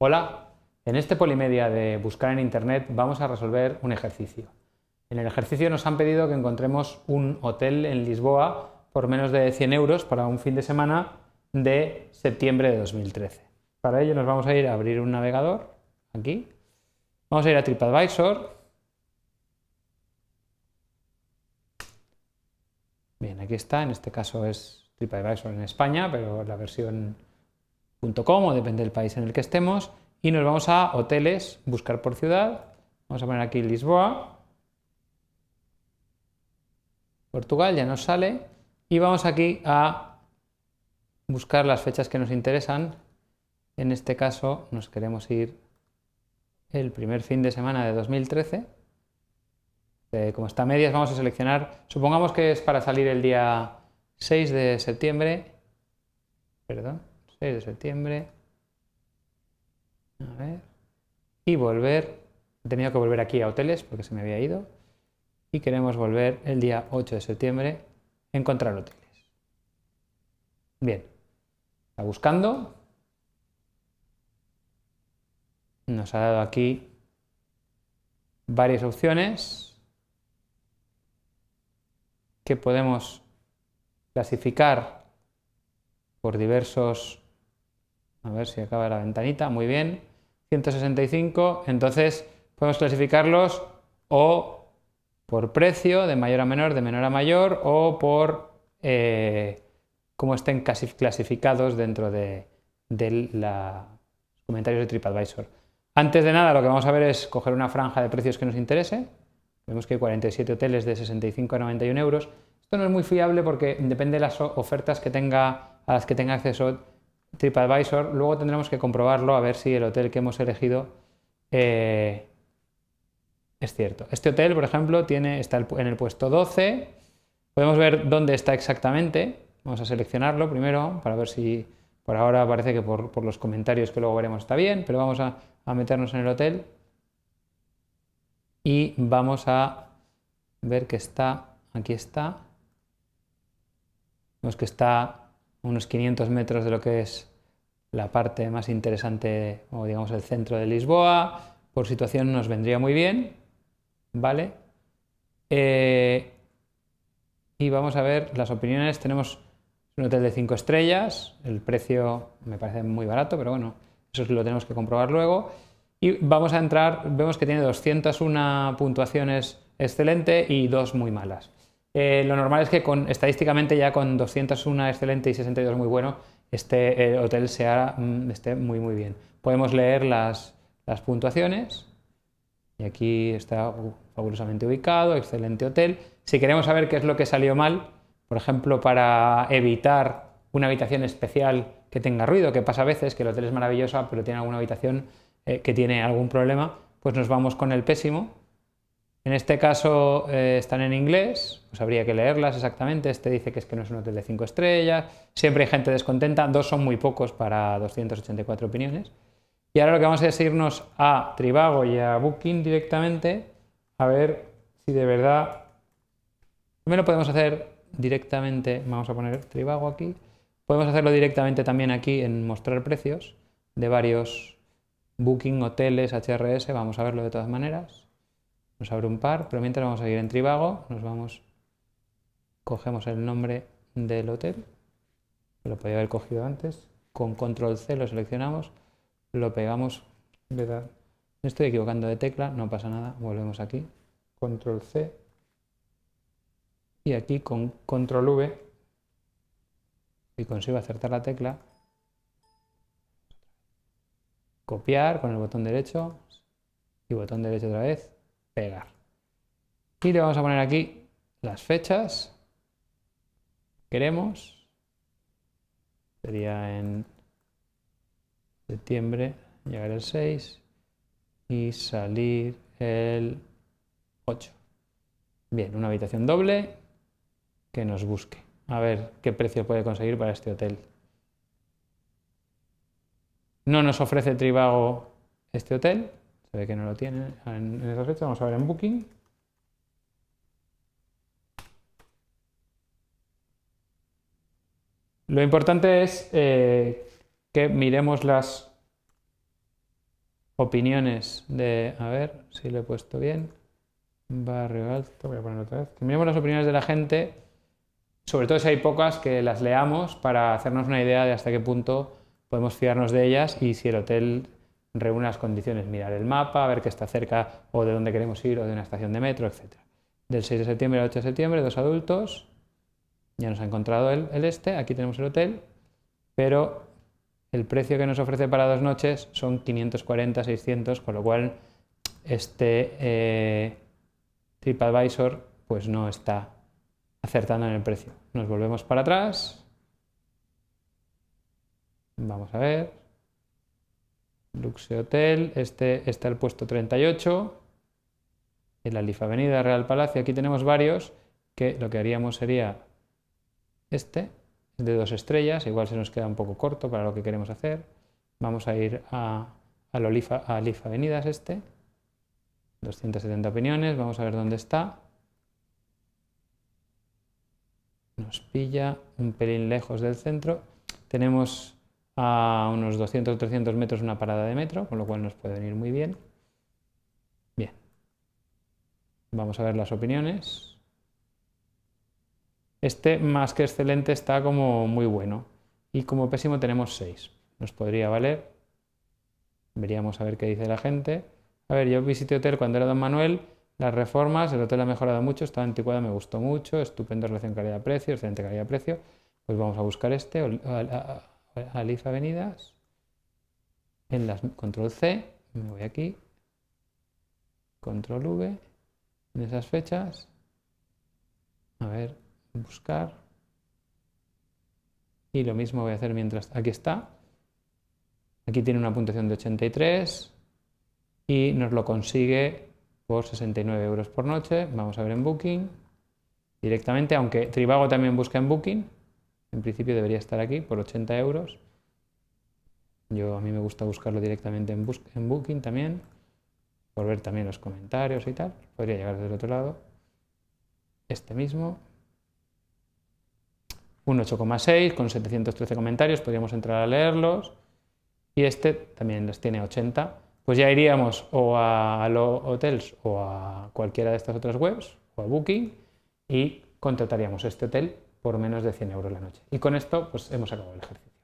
Hola, en este Polimedia de Buscar en Internet vamos a resolver un ejercicio. En el ejercicio nos han pedido que encontremos un hotel en Lisboa por menos de 100 euros para un fin de semana de septiembre de 2013. Para ello nos vamos a ir a abrir un navegador, aquí. Vamos a ir a TripAdvisor. Bien, aquí está, en este caso es TripAdvisor en España, pero la versión .com depende del país en el que estemos y nos vamos a hoteles, buscar por ciudad. Vamos a poner aquí Lisboa. Portugal ya nos sale y vamos aquí a buscar las fechas que nos interesan. En este caso nos queremos ir el primer fin de semana de 2013. Eh, como está a medias vamos a seleccionar, supongamos que es para salir el día 6 de septiembre. Perdón. 6 de septiembre. A ver. Y volver. He tenido que volver aquí a hoteles porque se me había ido. Y queremos volver el día 8 de septiembre. Encontrar hoteles. Bien. Está buscando. Nos ha dado aquí varias opciones que podemos clasificar por diversos a ver si acaba la ventanita. Muy bien. 165. Entonces podemos clasificarlos o por precio, de mayor a menor, de menor a mayor, o por eh, cómo estén clasificados dentro de, los comentarios de TripAdvisor. Antes de nada, lo que vamos a ver es coger una franja de precios que nos interese. Vemos que hay 47 hoteles de 65 a 91 euros. Esto no es muy fiable porque depende de las ofertas que tenga, a las que tenga acceso TripAdvisor. Luego tendremos que comprobarlo a ver si el hotel que hemos elegido eh, es cierto. Este hotel, por ejemplo, tiene, está en el puesto 12. Podemos ver dónde está exactamente. Vamos a seleccionarlo primero para ver si por ahora parece que por, los comentarios que luego veremos está bien, pero vamos a, a meternos en el hotel y vamos a ver que está, aquí está, vemos que está unos 500 metros de lo que es la parte más interesante o digamos el centro de Lisboa. Por situación nos vendría muy bien, ¿vale? Eh, y vamos a ver las opiniones. Tenemos un hotel de 5 estrellas, el precio me parece muy barato, pero bueno, eso lo tenemos que comprobar luego. Y vamos a entrar, vemos que tiene 201 puntuaciones excelente y dos muy malas. Eh, lo normal es que con, estadísticamente ya con 201 excelente y 62 muy bueno, este hotel sea, mm, esté muy muy bien. Podemos leer las, las puntuaciones y aquí está fabulosamente ubicado, excelente hotel. Si queremos saber qué es lo que salió mal, por ejemplo, para evitar una habitación especial que tenga ruido, que pasa a veces, que el hotel es maravilloso pero tiene alguna habitación eh, que tiene algún problema, pues nos vamos con el pésimo en este caso eh, están en inglés, pues habría que leerlas exactamente. Este dice que es que no es un hotel de 5 estrellas. Siempre hay gente descontenta. Dos son muy pocos para 284 opiniones. Y ahora lo que vamos a hacer es irnos a Tribago y a Booking directamente a ver si de verdad... Primero podemos hacer directamente, vamos a poner Tribago aquí. Podemos hacerlo directamente también aquí en mostrar precios de varios Booking, hoteles, HRS. Vamos a verlo de todas maneras. Nos abre un par, pero mientras vamos a ir en Trivago, nos vamos, cogemos el nombre del hotel, lo podía haber cogido antes, con control C lo seleccionamos, lo pegamos, ¿verdad? Me estoy equivocando de tecla, no pasa nada, volvemos aquí, control C, y aquí con control V, y consigo acertar la tecla, copiar con el botón derecho y botón derecho otra vez, y le vamos a poner aquí las fechas. Queremos. Sería en septiembre, llegar el 6 y salir el 8. Bien, una habitación doble que nos busque. A ver qué precio puede conseguir para este hotel. No nos ofrece Tribago este hotel, se ve que no lo tiene en, esa fecha. Vamos a ver en Booking. Lo importante es eh, que miremos las opiniones de. A ver si lo he puesto bien. Barrio Alto, voy a ponerlo otra vez. Que miremos las opiniones de la gente, sobre todo si hay pocas, que las leamos para hacernos una idea de hasta qué punto podemos fiarnos de ellas y si el hotel reúne las condiciones, mirar el mapa, ver qué está cerca o de dónde queremos ir o de una estación de metro, etcétera. Del 6 de septiembre al 8 de septiembre, dos adultos, ya nos ha encontrado el, este, aquí tenemos el hotel, pero el precio que nos ofrece para dos noches son 540, 600, con lo cual este eh, TripAdvisor pues no está acertando en el precio. Nos volvemos para atrás. Vamos a ver. Luxe Hotel, este está el puesto 38, en la lifa Avenida, Real Palacio, aquí tenemos varios, que lo que haríamos sería este, de dos estrellas, igual se nos queda un poco corto para lo que queremos hacer. Vamos a ir a, a, Olifa, a Avenidas este, 270 opiniones, vamos a ver dónde está. Nos pilla un pelín lejos del centro. Tenemos a unos 200 o 300 metros una parada de metro, con lo cual nos puede venir muy bien. Bien. Vamos a ver las opiniones. Este más que excelente está como muy bueno. Y como pésimo tenemos 6. Nos podría valer. Veríamos a ver qué dice la gente. A ver, yo visité hotel cuando era Don Manuel. Las reformas, el hotel ha mejorado mucho, está anticuada, me gustó mucho, estupenda relación calidad-precio, excelente calidad-precio. Pues vamos a buscar este, Alif Avenidas, en las control C, me voy aquí, control V, en esas fechas, a ver, buscar, y lo mismo voy a hacer mientras, aquí está, aquí tiene una puntuación de 83 y nos lo consigue por 69 euros por noche, vamos a ver en Booking, directamente, aunque Tribago también busca en Booking, en principio debería estar aquí por 80 euros. Yo a mí me gusta buscarlo directamente en, Booking también, por ver también los comentarios y tal. Podría llegar del otro lado. Este mismo. Un 8,6 con 713 comentarios, podríamos entrar a leerlos. Y este también los tiene 80. Pues ya iríamos o a, los hotels o a cualquiera de estas otras webs o a Booking y contrataríamos este hotel por menos de 100 euros la noche. Y con esto pues hemos acabado el ejercicio.